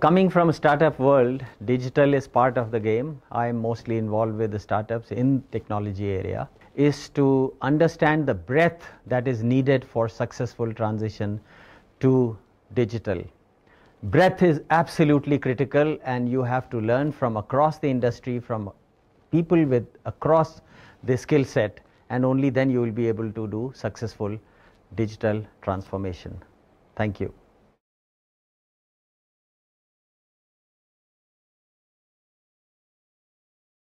Coming from startup world, digital is part of the game. I'm mostly involved with the startups in technology area is to understand the breadth that is needed for successful transition to digital. Breadth is absolutely critical and you have to learn from across the industry, from people with across the skill set and only then you will be able to do successful digital transformation. Thank you.